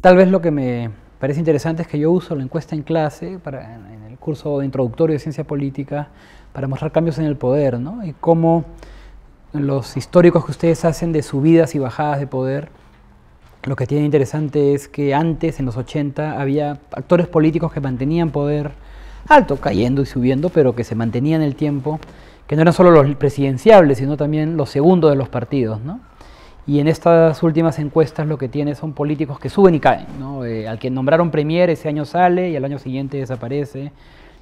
Tal vez lo que me parece interesante es que yo uso la encuesta en clase, para, en el curso de introductorio de ciencia política, para mostrar cambios en el poder, ¿no? Y cómo los históricos que ustedes hacen de subidas y bajadas de poder, lo que tiene interesante es que antes, en los 80, había actores políticos que mantenían poder alto, cayendo y subiendo, pero que se mantenían el tiempo, que no eran solo los presidenciables, sino también los segundos de los partidos, ¿no? Y en estas últimas encuestas lo que tiene son políticos que suben y caen. ¿no? Eh, al que nombraron premier ese año sale y al año siguiente desaparece.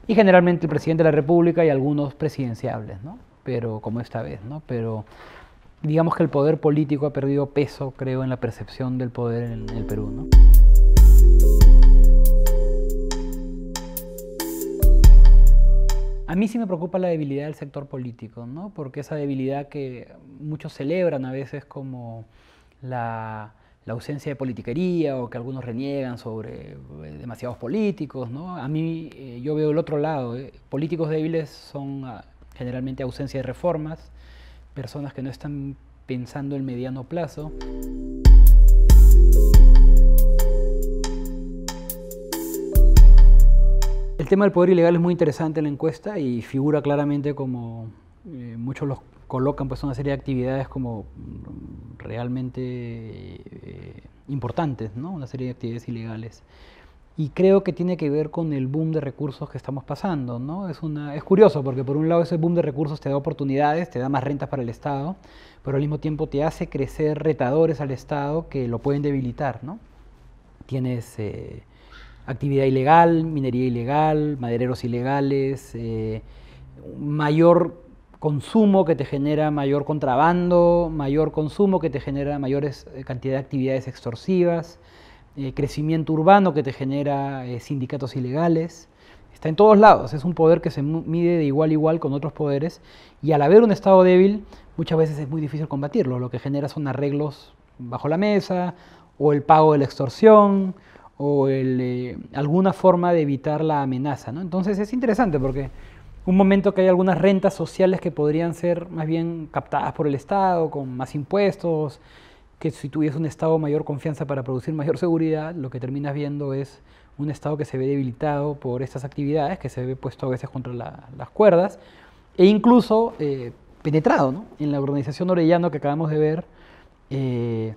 Y generalmente el presidente de la República y algunos presidenciables, ¿no? pero como esta vez. ¿no? Pero digamos que el poder político ha perdido peso, creo, en la percepción del poder en el Perú. ¿no? A mí sí me preocupa la debilidad del sector político, ¿no? porque esa debilidad que muchos celebran a veces como la, ausencia de politiquería o que algunos reniegan sobre eh, demasiados políticos. ¿no? A mí eh, yo veo el otro lado. ¿eh? Políticos débiles son ah, generalmente ausencia de reformas, personas que no están pensando el mediano plazo. El tema del poder ilegal es muy interesante en la encuesta y figura claramente como eh, muchos los colocan, pues una serie de actividades como realmente eh, importantes, ¿no? una serie de actividades ilegales. Y creo que tiene que ver con el boom de recursos que estamos pasando. ¿no? Es, curioso porque por un lado ese boom de recursos te da oportunidades, te da más rentas para el Estado, pero al mismo tiempo te hace crecer retadores al Estado que lo pueden debilitar. ¿no? Tienes... Eh, actividad ilegal, minería ilegal, madereros ilegales, eh, mayor consumo que te genera mayor contrabando, mayor consumo que te genera mayores eh, cantidad de actividades extorsivas, eh, crecimiento urbano que te genera sindicatos ilegales. Está en todos lados, es un poder que se mide de igual a igual con otros poderes y al haber un Estado débil muchas veces es muy difícil combatirlo, lo que genera son arreglos bajo la mesa o el pago de la extorsión o el, eh, alguna forma de evitar la amenaza. ¿no? Entonces es interesante porque un momento que hay algunas rentas sociales que podrían ser más bien captadas por el Estado, con más impuestos, que si tuviese un Estado mayor confianza para producir mayor seguridad, lo que terminas viendo es un Estado que se ve debilitado por estas actividades, que se ve puesto a veces contra las cuerdas, e incluso eh, penetrado ¿no? en la organización orellano que acabamos de ver. Eh,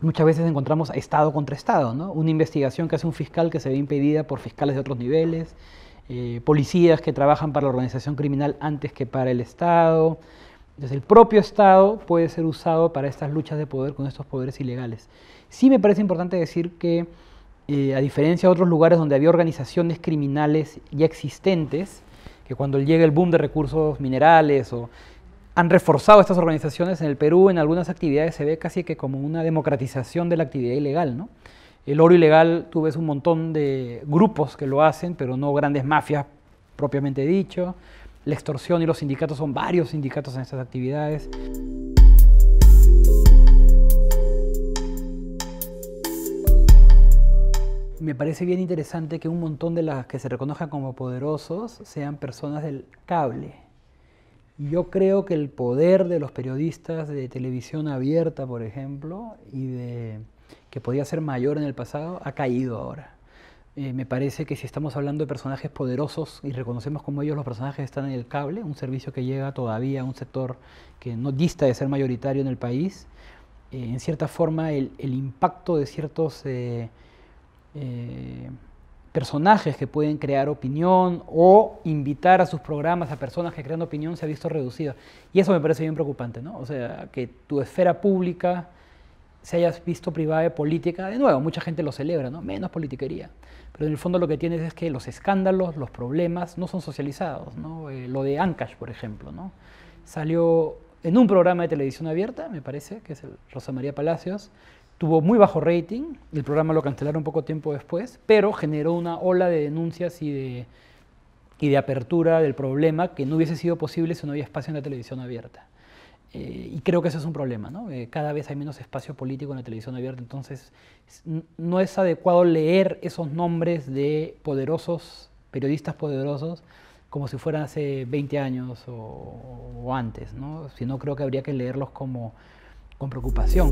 Muchas veces encontramos Estado contra Estado, ¿no? Una investigación que hace un fiscal que se ve impedida por fiscales de otros niveles, eh, policías que trabajan para la organización criminal antes que para el Estado. Entonces el propio Estado puede ser usado para estas luchas de poder con estos poderes ilegales. Sí me parece importante decir que, eh, a diferencia de otros lugares donde había organizaciones criminales ya existentes, que cuando llega el boom de recursos minerales o han reforzado estas organizaciones en el Perú, en algunas actividades se ve casi que como una democratización de la actividad ilegal, ¿no? El oro ilegal, tú ves un montón de grupos que lo hacen, pero no grandes mafias propiamente dicho. La extorsión y los sindicatos son varios sindicatos en estas actividades. Me parece bien interesante que un montón de las que se reconozcan como poderosos sean personas del cable yo creo que el poder de los periodistas de televisión abierta, por ejemplo, y de que podía ser mayor en el pasado, ha caído ahora. Eh, me parece que si estamos hablando de personajes poderosos y reconocemos como ellos los personajes están en el cable, un servicio que llega todavía a un sector que no dista de ser mayoritario en el país, eh, en cierta forma el, impacto de ciertos eh, personajes que pueden crear opinión o invitar a sus programas a personas que crean opinión se ha visto reducido. Y eso me parece bien preocupante, ¿no? O sea, que tu esfera pública se haya visto privada de política. De nuevo, mucha gente lo celebra, ¿no? Menos politiquería. Pero en el fondo lo que tienes es que los escándalos, los problemas no son socializados, ¿no? Eh, lo de Ancash, por ejemplo, ¿no? Salió en un programa de televisión abierta, me parece, que es el Rosa María Palacios, Tuvo muy bajo rating, el programa lo cancelaron un poco tiempo después, pero generó una ola de denuncias y de, y de apertura del problema que no hubiese sido posible si no había espacio en la televisión abierta. Eh, y creo que eso es un problema, ¿no? Eh, cada vez hay menos espacio político en la televisión abierta, entonces no es adecuado leer esos nombres de poderosos, periodistas poderosos, como si fueran hace 20 años o, o antes, ¿no? Sino creo que habría que leerlos como con preocupación.